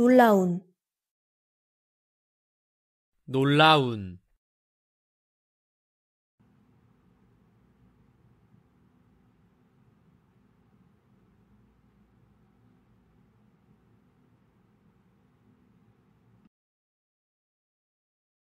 놀라운 놀라운